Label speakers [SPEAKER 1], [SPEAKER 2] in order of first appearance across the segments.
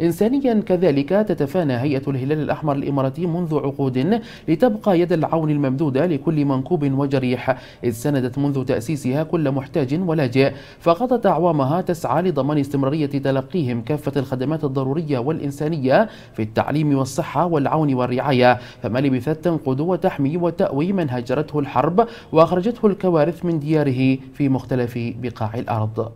[SPEAKER 1] إنسانيا كذلك تتفانى هيئة الهلال الأحمر الإماراتي منذ عقود لتبقى يد العون الممدودة لكل منكوب وجريح إذ سندت منذ تأسيسها كل محتاج ولاجئ فقضت أعوامها تسعى لضمان استمرارية تلقيهم كافة الخدمات الضرورية والإنسانية في التعليم والصحة والعون والرعاية فما لبثت تنقد وتحمي وتأوي من هجرته الحرب وأخرجته الكوارث من دياره في مختلف بقاع الأرض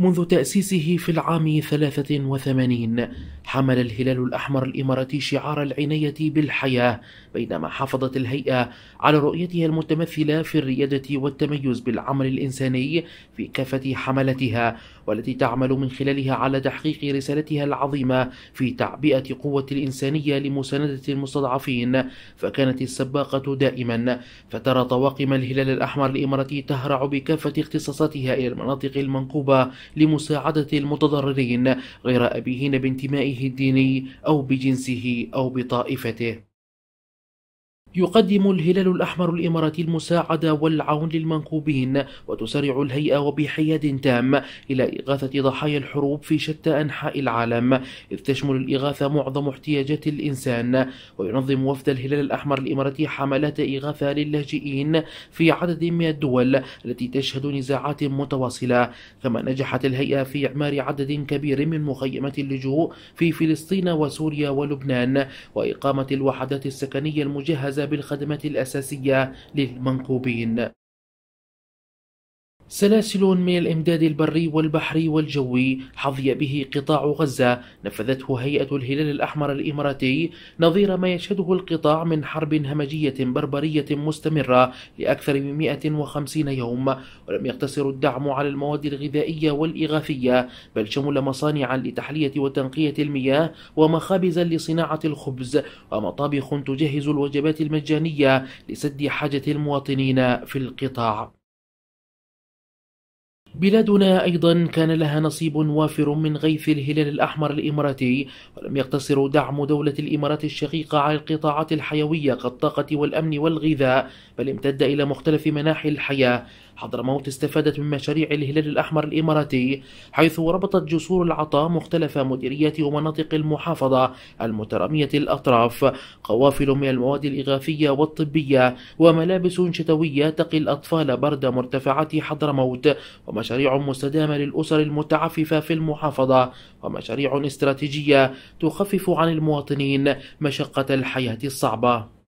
[SPEAKER 1] منذ تأسيسه في العام 83 حمل الهلال الأحمر الإماراتي شعار العناية بالحياة بينما حافظت الهيئة على رؤيتها المتمثلة في الريادة والتميز بالعمل الإنساني في كافة حملتها والتي تعمل من خلالها على تحقيق رسالتها العظيمة في تعبئة قوة الإنسانية لمساندة المستضعفين فكانت السباقة دائما فترى طواقم الهلال الأحمر الإماراتي تهرع بكافة اختصاصاتها إلى المناطق المنكوبة لمساعدة المتضررين غير أبيهن بانتمائه الديني أو بجنسه أو بطائفته يقدم الهلال الأحمر الإماراتي المساعدة والعون للمنكوبين وتسارع الهيئة وبحياد تام إلى إغاثة ضحايا الحروب في شتى أنحاء العالم إذ تشمل الإغاثة معظم احتياجات الإنسان وينظم وفد الهلال الأحمر الإماراتي حملات إغاثة للاجئين في عدد من الدول التي تشهد نزاعات متواصلة كما نجحت الهيئة في إعمار عدد كبير من مخيمات اللجوء في فلسطين وسوريا ولبنان وإقامة الوحدات السكنية المجهزة بالخدمات الأساسية للمنكوبين سلاسل من الإمداد البري والبحري والجوي حظي به قطاع غزة نفذته هيئة الهلال الأحمر الإماراتي نظير ما يشهده القطاع من حرب همجية بربرية مستمرة لأكثر من 150 يوم ولم يقتصر الدعم على المواد الغذائية والإغاثية بل شمل مصانع لتحلية وتنقية المياه ومخابز لصناعة الخبز ومطابخ تجهز الوجبات المجانية لسد حاجة المواطنين في القطاع بلادنا أيضا كان لها نصيب وافر من غيث الهلال الأحمر الإماراتي ولم يقتصر دعم دولة الإمارات الشقيقة على القطاعات الحيوية كالطاقة والأمن والغذاء بل امتد إلى مختلف مناحي الحياة حضرموت استفادت من مشاريع الهلال الأحمر الإماراتي حيث ربطت جسور العطاء مختلف مديريات ومناطق المحافظة المترامية الأطراف قوافل من المواد الإغاثية والطبية وملابس شتوية تقي الأطفال برد مرتفعات حضرموت ومشاريع مستدامة للأسر المتعففة في المحافظة ومشاريع استراتيجية تخفف عن المواطنين مشقة الحياة الصعبة